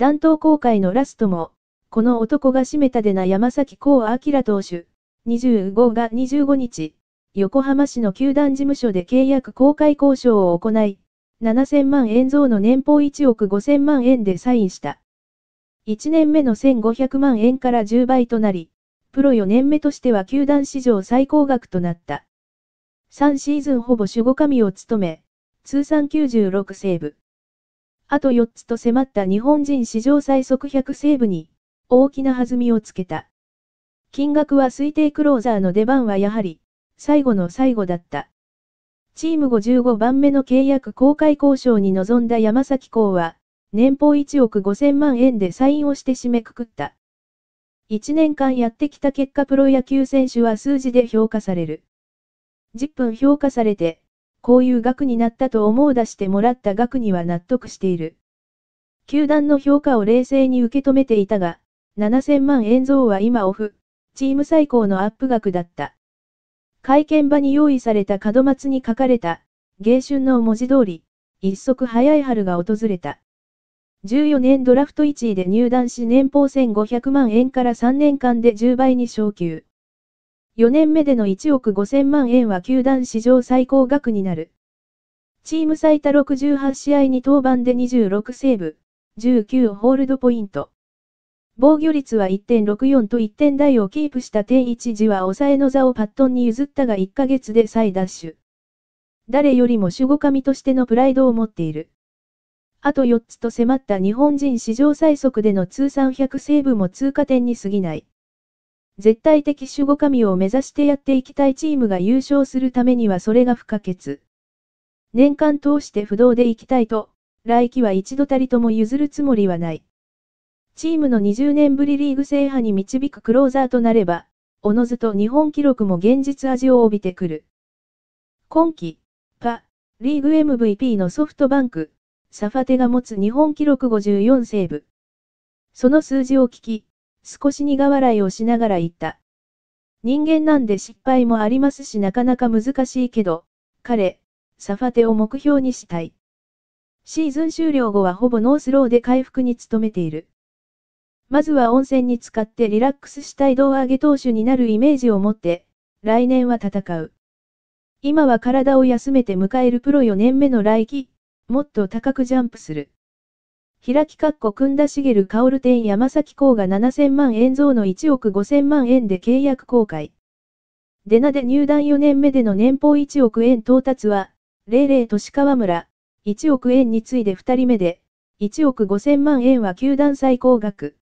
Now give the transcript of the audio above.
弾頭公開のラストも、この男が締めたでな山崎幸明投手、25が25日、横浜市の球団事務所で契約公開交渉を行い、7000万円増の年俸1億5000万円でサインした。1年目の1500万円から10倍となり、プロ4年目としては球団史上最高額となった。3シーズンほぼ守護神を務め、通算96セーブ。あと4つと迫った日本人史上最速100セーブに、大きな弾みをつけた。金額は推定クローザーの出番はやはり、最後の最後だった。チーム55番目の契約公開交渉に臨んだ山崎公は、年俸1億5000万円でサインをして締めくくった。1年間やってきた結果プロ野球選手は数字で評価される。10分評価されて、こういう額になったと思う出してもらった額には納得している。球団の評価を冷静に受け止めていたが、7000万円増は今オフ、チーム最高のアップ額だった。会見場に用意された門松に書かれた、芸春の文字通り、一足早い春が訪れた。14年ドラフト1位で入団し年俸1500万円から3年間で10倍に昇給。4年目での1億5000万円は球団史上最高額になる。チーム最多68試合に登板で26セーブ、19ホールドポイント。防御率は1.64と1点台をキープした天一時は抑えの座をパットンに譲ったが1ヶ月で再ダッシュ。誰よりも守護神としてのプライドを持っている。あと4つと迫った日本人史上最速での通算100セーブも通過点に過ぎない。絶対的守護神を目指してやっていきたいチームが優勝するためにはそれが不可欠。年間通して不動でいきたいと、来季は一度たりとも譲るつもりはない。チームの20年ぶりリーグ制覇に導くクローザーとなれば、おのずと日本記録も現実味を帯びてくる。今季、パ、リーグ MVP のソフトバンク、サファテが持つ日本記録54セーブ。その数字を聞き、少し苦笑いをしながら言った。人間なんで失敗もありますしなかなか難しいけど、彼、サファテを目標にしたい。シーズン終了後はほぼノースローで回復に努めている。まずは温泉に使ってリラックスしたい胴上げ投手になるイメージを持って、来年は戦う。今は体を休めて迎えるプロ4年目の来季、もっと高くジャンプする。開き括弧組んだ茂薫店山崎港が7000万円増の1億5000万円で契約公開。デナで入団4年目での年俸1億円到達は、零0年川村、1億円に次いで2人目で、1億5000万円は球団最高額。